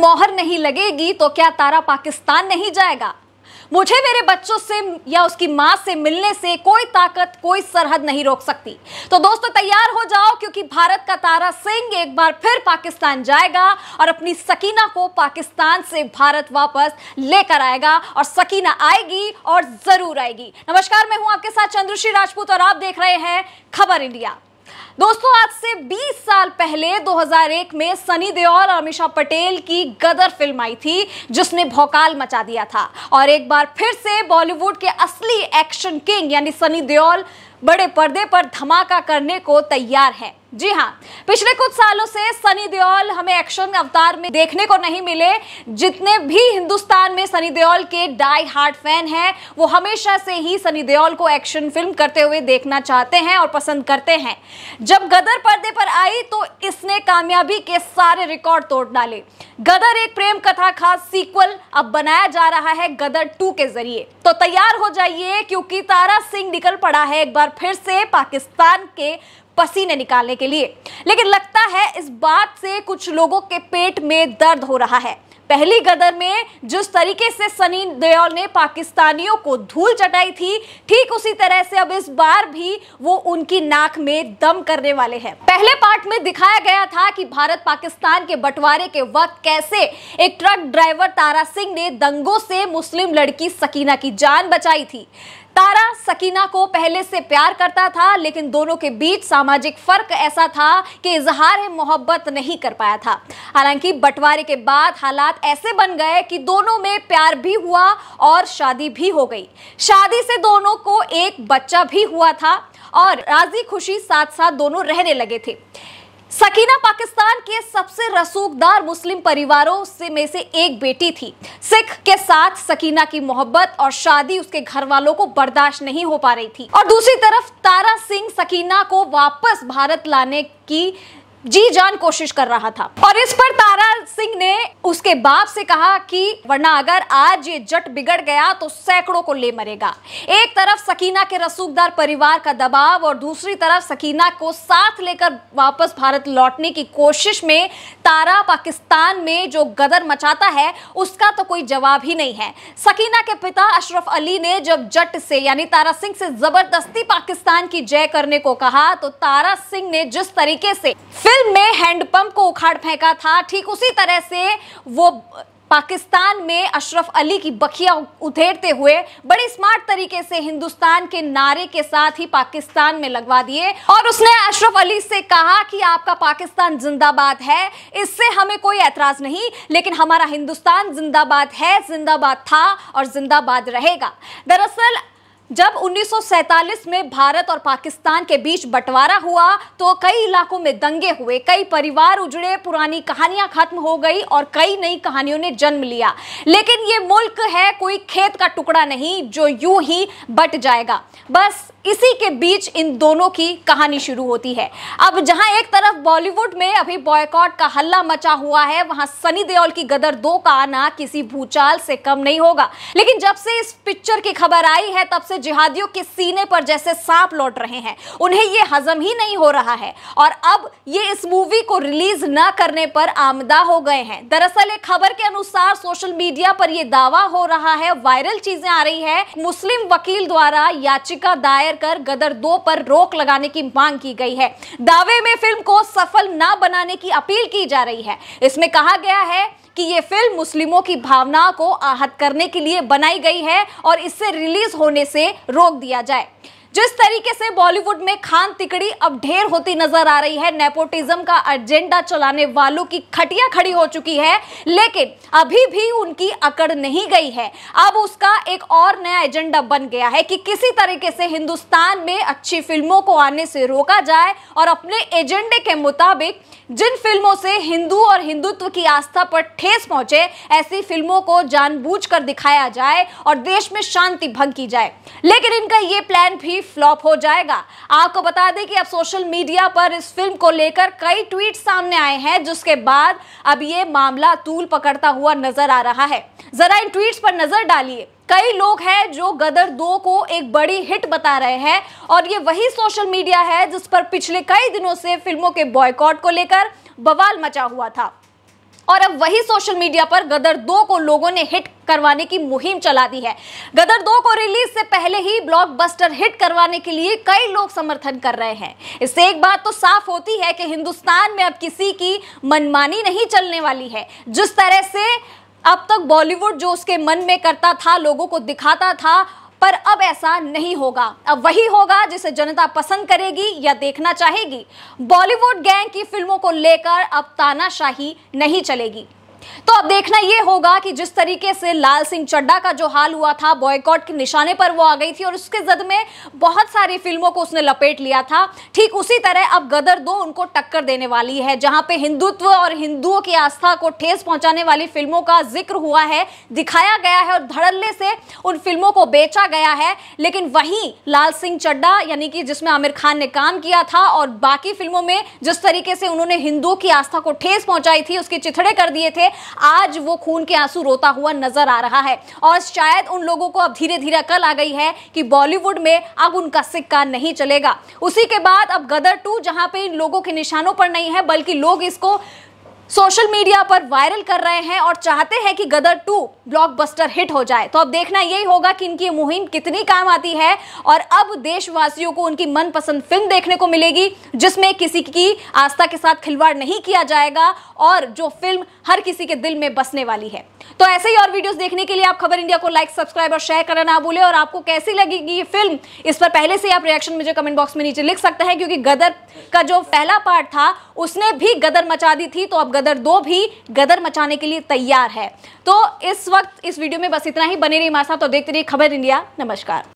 मोहर नहीं लगेगी तो क्या तारा पाकिस्तान नहीं जाएगा मुझे मेरे बच्चों से या उसकी मां से मिलने से कोई ताकत कोई सरहद नहीं रोक सकती तो दोस्तों तैयार हो जाओ क्योंकि भारत का तारा सिंह एक बार फिर पाकिस्तान जाएगा और अपनी सकीना को पाकिस्तान से भारत वापस लेकर आएगा और सकीना आएगी और जरूर आएगी नमस्कार मैं हूं आपके साथ चंद्रश्री राजपूत और आप देख रहे हैं खबर इंडिया दोस्तों आज से 20 साल पहले 2001 में सनी देओल और अमीषा पटेल की गदर फिल्म आई थी जिसने भौकाल मचा दिया था और एक बार फिर से बॉलीवुड के असली एक्शन किंग यानी सनी देओल बड़े पर्दे पर धमाका करने को तैयार है जी हाँ पिछले कुछ सालों से सनी देओल हमें एक्शन अवतार में देखने को नहीं मिले जितने भी हिंदुस्तान में सनी देओल के डाई हार्ट फैन हैं वो हमेशा से ही सनी देओल को एक्शन फिल्म करते हुए देखना चाहते हैं और पसंद करते हैं जब गदर पर्दे पर आई तो इसने कामयाबी के सारे रिकॉर्ड तोड़ डाले गदर एक प्रेम कथा खास सीक्वल अब बनाया जा रहा है गदर टू के जरिए तो तैयार हो जाइए क्योंकि तारा सिंह निकल पड़ा है एक बार बार फिर से पाकिस्तान के पसीने निकालने के लिए लेकिन लगता है इस बात से कुछ लोगों के पेट में दर्द हो रहा है पहली गदर में जिस तरीके से सनी देओल ने पाकिस्तानियों को धूल चटाई थी ठीक उसी तरह से अब इस बार भी वो उनकी नाक में दम करने वाले हैं पहले पार्ट में दिखाया गया था कि भारत पाकिस्तान के बंटवारे के वक्त कैसे एक ट्रक ड्राइवर तारा सिंह ने दंगों से मुस्लिम लड़की सकीना की जान बचाई थी तारा सकीना को पहले से प्यार करता था लेकिन दोनों के बीच सामाजिक फर्क ऐसा था कि इजहार मोहब्बत नहीं कर पाया था हालांकि बंटवारे के बाद हालात ऐसे बन गए कि दोनों में प्यार भी हुआ और शादी भी हो गई शादी से दोनों को एक बच्चा भी हुआ था और राजी खुशी साथ साथ दोनों रहने लगे थे सकीना पाकिस्तान के सबसे रसूखदार मुस्लिम परिवारों से में से एक बेटी थी सिख के साथ सकीना की मोहब्बत और शादी उसके घर वालों को बर्दाश्त नहीं हो पा रही थी और दूसरी तरफ तारा सिंह सकीना को वापस भारत लाने की जी जान कोशिश कर रहा था और इस पर तारा सिंह ने उसके बाप से कहा कि वरना अगर आज ये जट बिगड़ गया तो सैकड़ों को ले मरेगा एक तरफ सकीना के रसूखदार परिवार का दबाव और दूसरी तरफ सकीना को साथ लेकर वापस भारत लौटने की कोशिश में तारा पाकिस्तान में जो गदर मचाता है उसका तो कोई जवाब ही नहीं है सकीना के पिता अशरफ अली ने जब जट से यानी तारा सिंह से जबरदस्ती पाकिस्तान की जय करने को कहा तो तारा सिंह ने जिस तरीके से फिल्म में हैंडपंप को उखाड़ फेंका था ठीक उसी तरह से वो पाकिस्तान में अशरफ अली की बखिया उधेड़ते हुए बड़े स्मार्ट तरीके से हिंदुस्तान के नारे के साथ ही पाकिस्तान में लगवा दिए और उसने अशरफ अली से कहा कि आपका पाकिस्तान जिंदाबाद है इससे हमें कोई एतराज नहीं लेकिन हमारा हिंदुस्तान जिंदाबाद है जिंदाबाद था और जिंदाबाद रहेगा दरअसल जब 1947 में भारत और पाकिस्तान के बीच बंटवारा हुआ तो कई इलाकों में दंगे हुए कई परिवार उजड़े पुरानी कहानियां खत्म हो गई और कई नई कहानियों ने जन्म लिया लेकिन ये मुल्क है कोई खेत का टुकड़ा नहीं जो यूं ही बट जाएगा बस इसी के बीच इन दोनों की कहानी शुरू होती है अब जहां एक तरफ बॉलीवुड में अभी बॉयकॉट का हल्ला मचा हुआ है वहां सनी देओल की गदर दो का आना किसी भूचाल से कम नहीं होगा लेकिन जब से इस पिक्चर की खबर आई है तब से जिहादियों के सीने पर जैसे सांप लौट रहे हैं उन्हें ये हजम ही नहीं हो रहा है और अब ये इस मूवी को रिलीज न करने पर आमदा हो गए हैं दरअसल एक खबर के अनुसार सोशल मीडिया पर यह दावा हो रहा है वायरल चीजें आ रही है मुस्लिम वकील द्वारा याचिका दायर कर गदर दो पर रोक लगाने की मांग की गई है दावे में फिल्म को सफल न बनाने की अपील की जा रही है इसमें कहा गया है कि ये फिल्म मुस्लिमों की भावना को आहत करने के लिए बनाई गई है और इससे रिलीज होने से रोक दिया जाए जिस तरीके से बॉलीवुड में खान तिकड़ी अब ढेर होती नजर आ रही है नेपोटिज्म का एजेंडा चलाने वालों की खटिया खड़ी हो चुकी है लेकिन अभी भी उनकी अकड़ नहीं गई है अब उसका एक और नया एजेंडा बन गया है कि किसी तरीके से हिंदुस्तान में अच्छी फिल्मों को आने से रोका जाए और अपने एजेंडे के मुताबिक जिन फिल्मों से हिंदू और हिंदुत्व की आस्था पर ठेस पहुंचे ऐसी फिल्मों को जानबूझकर दिखाया जाए और देश में शांति भंग की जाए लेकिन इनका ये प्लान भी भी फ्लॉप हो जाएगा आपको बता दें कि अब सोशल मीडिया पर इस फिल्म को लेकर कई ट्वीट सामने आए हैं जिसके बाद अब ये मामला तूल पकड़ता हुआ नजर आ रहा है जरा इन ट्वीट्स पर नजर डालिए कई लोग हैं जो गदर दो को एक बड़ी हिट बता रहे हैं और ये वही सोशल मीडिया है जिस पर पिछले कई दिनों से फिल्मों के बॉयकॉट को लेकर बवाल मचा हुआ था और अब वही सोशल मीडिया पर गदर दो को लोगों ने हिट करवाने की मुहिम चला दी है गदर दो को रिलीज से पहले ही ब्लॉकबस्टर हिट करवाने के लिए कई लोग समर्थन कर रहे हैं इससे एक बात तो साफ होती है कि हिंदुस्तान में अब किसी की मनमानी नहीं चलने वाली है जिस तरह से अब तक बॉलीवुड जो उसके मन में करता था लोगों को दिखाता था पर अब ऐसा नहीं होगा अब वही होगा जिसे जनता पसंद करेगी या देखना चाहेगी बॉलीवुड गैंग की फिल्मों को लेकर अब तानाशाही नहीं चलेगी तो अब देखना यह होगा कि जिस तरीके से लाल सिंह चड्डा का जो हाल हुआ था बॉयकॉट के निशाने पर वो आ गई थी और उसके जद में बहुत सारी फिल्मों को उसने लपेट लिया था ठीक उसी तरह अब गदर दो उनको टक्कर देने वाली है जहां पे हिंदुत्व और हिंदुओं की आस्था को ठेस पहुंचाने वाली फिल्मों का जिक्र हुआ है दिखाया गया है और धड़ल्ले से उन फिल्मों को बेचा गया है लेकिन वहीं लाल सिंह चड्डा यानी कि जिसमें आमिर खान ने काम किया था और बाकी फिल्मों में जिस तरीके से उन्होंने हिंदुओं की आस्था को ठेस पहुंचाई थी उसके चिथड़े कर दिए थे आज वो खून के आंसू रोता हुआ नजर आ रहा है और शायद उन लोगों को अब धीरे धीरे कल आ गई है कि बॉलीवुड में अब उनका सिक्का नहीं चलेगा उसी के बाद अब गदर टू जहां पे इन लोगों के निशानों पर नहीं है बल्कि लोग इसको सोशल मीडिया पर वायरल कर रहे हैं और चाहते हैं कि गदर टू ब्लॉकबस्टर हिट हो जाए तो अब देखना यही होगा कि इनकी मुहिम कितनी काम आती है और अब देशवासियों को उनकी मनपसंद फिल्म देखने को मिलेगी जिसमें किसी की आस्था के साथ खिलवाड़ नहीं किया जाएगा और जो फिल्म हर किसी के दिल में बसने वाली है तो ऐसे ही और वीडियोस देखने के लिए आप खबर इंडिया को लाइक सब्सक्राइब और शेयर करना ना भूले और आपको कैसी लगेगी ये फिल्म इस पर पहले से आप रिएक्शन मुझे कमेंट बॉक्स में नीचे लिख सकते हैं क्योंकि गदर का जो पहला पार्ट था उसने भी गदर मचा दी थी तो अब गदर दो भी गदर मचाने के लिए तैयार है तो इस वक्त इस वीडियो में बस इतना ही बने रही साथ और देखते रहिए खबर इंडिया नमस्कार